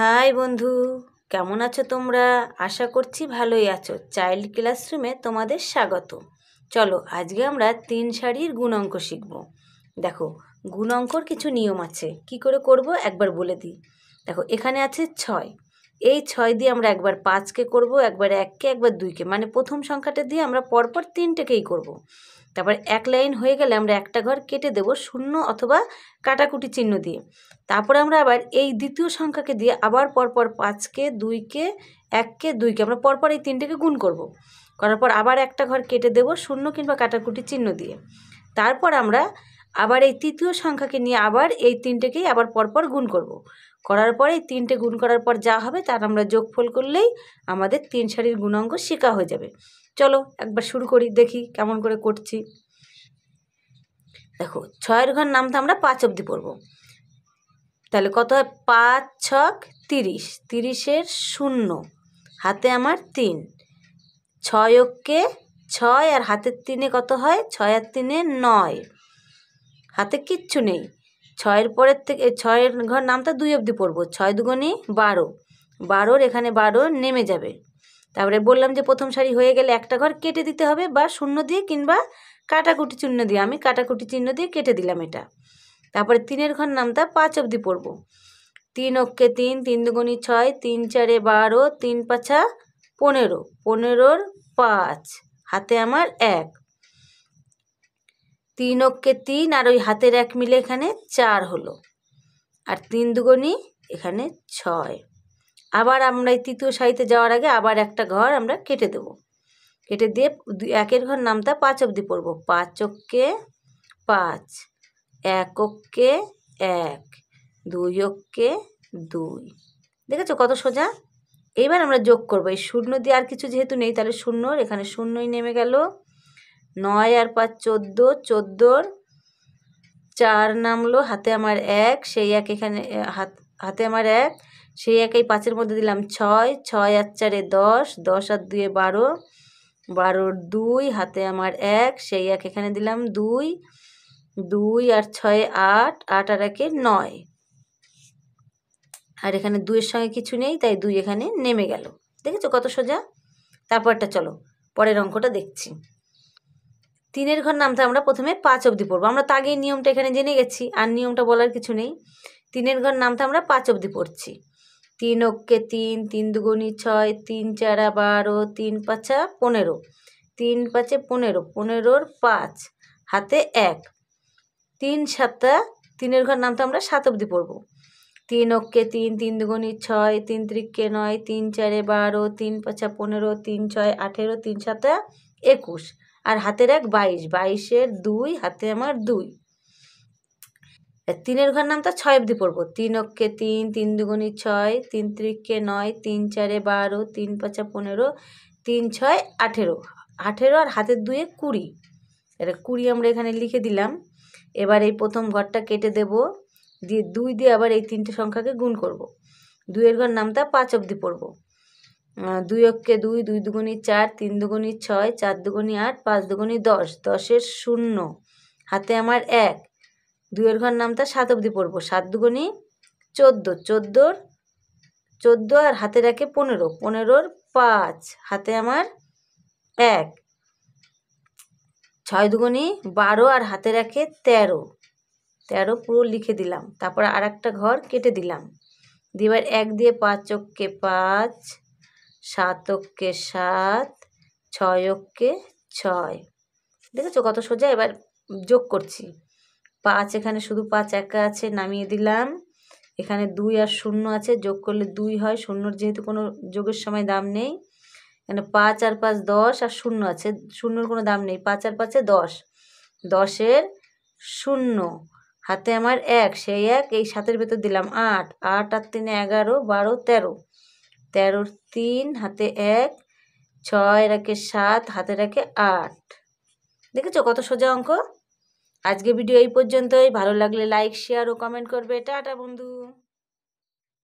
High বন্ধু কেমন আছো তোমরা আশা করছি ভালোই আছো চাইল্ড ক্লাসরুমে তোমাদের স্বাগত চলো আজকে আমরা তিন শাড়ির গুণ অঙ্ক শিখব দেখো গুণ অঙ্কর কিছু নিয়ম আছে কি করে করব একবার বলে দিই দেখো এখানে আছে ছয় এই ছয় দিয়ে আমরা একবার পাঁচকে করব একবার এককে একবার দুইকে মানে প্রথম সংখ্যাটা দিয়ে আমরা পরপর তিনটেকেই করব। তারপর এক লাইন হয়ে গেলে আমরা একটা ঘর কেটে দেব শূন্য অথবা কাটাকুটি চিহ্ন দিয়ে তারপর আমরা আবার এই দ্বিতীয় সংখ্যাকে দিয়ে আবার পরপর পাঁচকে দুইকে এককে দুইকে আমরা পরপর এই তিনটেকে গুণ করব। করার পর আবার একটা ঘর কেটে দেব শূন্য কিংবা কাটাকুটি চিহ্ন দিয়ে তারপর আমরা আবার এই তৃতীয় সংখ্যাকে নিয়ে আবার এই তিনটেকেই আবার পরপর গুণ করব। করার পরে এই তিনটে গুণ করার পর যা হবে তার আমরা যোগফল করলেই আমাদের তিন সারির গুণাঙ্গ শেখা হয়ে যাবে চলো একবার শুরু করি দেখি কেমন করে করছি দেখো ছয়ের ঘর নামতে আমরা পাঁচ অবধি পড়ব তাহলে কত হয় পাঁচ ছক তিরিশ তিরিশের শূন্য হাতে আমার তিন ছয় অক্কে ছয় আর হাতের তিনে কত হয় ছয় আর তিনে নয় হাতে কিচ্ছু নেই ছয়ের পরের থেকে ছয়ের ঘর নামটা দুই অবধি পড়বো ছয় দুগুণি বারো বারোর এখানে বারো নেমে যাবে তারপরে বললাম যে প্রথম সারি হয়ে গেলে একটা ঘর কেটে দিতে হবে বা শূন্য দিয়ে কিংবা কাটাকুটি চিহ্ন দিয়ে আমি কাটাকুটি চিহ্ন দিয়ে কেটে দিলাম এটা তারপরে তিনের ঘর নামটা পাঁচ অবধি পড়ব তিন অক্ষে তিন তিন দুগুণি ছয় তিন চারে বারো তিন পাঁচা পনেরো পনেরোর পাঁচ হাতে আমার এক তিন অক্ষে তিন আর ওই হাতের এক মিলে এখানে চার হলো আর তিন দুগুণি এখানে ছয় আবার আমরা এই তৃতীয় সারিতে যাওয়ার আগে আবার একটা ঘর আমরা কেটে দেব কেটে দিয়ে একের ঘর নামটা পাঁচ অবধি পড়ব পাঁচ অক্ষে পাঁচ এক অক্ষে এক দুই অক্ষে দুই দেখেছো কত সোজা এইবার আমরা যোগ করবো এই শূন্য দিয়ে আর কিছু যেহেতু নেই তাহলে শূন্য এখানে শূন্যই নেমে গেল নয় আর পাঁচ চোদ্দো চোদ্দোর চার নামলো হাতে আমার এক সেই এক এখানে হাত হাতে আমার এক সেই একই পাঁচের মধ্যে দিলাম ছয় ছয় আর চারে দশ দশ আর দুয়ে বারো বারোর দুই হাতে আমার এক সেই এক এখানে দিলাম দুই দুই আর ছয় আট আট আর একে নয় আর এখানে দুইয়ের সঙ্গে কিছু নেই তাই দুই এখানে নেমে গেল দেখেছো কত সোজা তারপরটা চলো পরের অঙ্কটা দেখছি তিনের ঘর নামটা আমরা প্রথমে পাঁচ অবধি পড়বো আমরা তাগেই নিয়মটা এখানে জেনে গেছি আর নিয়মটা বলার কিছু নেই তিনের ঘর নামটা আমরা পাঁচ অবধি পড়ছি তিন অক্ষে তিন তিন দুগুণি ছয় তিন চারা বারো তিন পাঁচা পনেরো তিন পাঁচে পনেরো পনেরোর পাঁচ হাতে এক তিন সাতটা তিনের ঘর নামটা আমরা সাত অবধি পড়বো তিন অক্ষে তিন তিন দুগুণি ছয় তিন ত্রিককে নয় তিন চারে বারো তিন পাঁচা পনেরো তিন ছয় আঠেরো তিন সাতা একুশ আর হাতের এক বাইশ বাইশের দুই হাতে আমার দুই তিনের ঘর নামটা ছয় অবধি পড়বো তিন অক্ষে তিন তিন দুগুণি ছয় তিন ত্রিককে নয় তিন চারে বারো তিন পাঁচা পনেরো তিন ছয় আঠেরো আঠেরো আর হাতের দুয়ে কুড়ি এটা কুড়ি আমরা এখানে লিখে দিলাম এবার এই প্রথম ঘরটা কেটে দেব দিয়ে দুই দিয়ে আবার এই তিনটে সংখ্যাকে গুণ করব দুইয়ের ঘর নামটা পাঁচ অবধি পড়বো দুই অক্ষে দুই দুই দুগুণি চার তিন দুগুণি ছয় চার দুগুণি আট পাঁচ দুগুণি দশ দশের শূন্য হাতে আমার এক দুয়ের ঘর নামটা সাত অবধি পড়বো সাত দুগুণি চোদ্দো চোদ্দোর চোদ্দো আর হাতে রাখে পনেরো পনেরোর পাঁচ হাতে আমার এক ছয় দুগুণি বারো আর হাতে রাখে তেরো তেরো পুরো লিখে দিলাম তারপর আর একটা ঘর কেটে দিলাম দিবার এক দিয়ে পাঁচ চোখকে পাঁচ সাতককে সাত ছয়ককে ছয় দেখেছো কত সোজা এবার যোগ করছি পাঁচ এখানে শুধু পাঁচ একা আছে নামিয়ে দিলাম এখানে দুই আর শূন্য আছে যোগ করলে দুই হয় শূন্যর যেহেতু কোনো যোগের সময় দাম নেই এখানে পাঁচ আর পাঁচ দশ আর শূন্য আছে শূন্যর কোনো দাম নেই পাঁচ আর পাঁচে দশ দশের শূন্য হাতে আমার এক সেই এক এই সাতের ভেতর দিলাম আট আট আর তিনে এগারো বারো তেরো তেরোর তিন হাতে এক ছয় রাখে সাত হাতে রাখে আট দেখেছো কত সোজা অঙ্ক আজকে ভিডিও এই পর্যন্তই ভালো লাগলে লাইক শেয়ার ও কমেন্ট করবে টাটা বন্ধু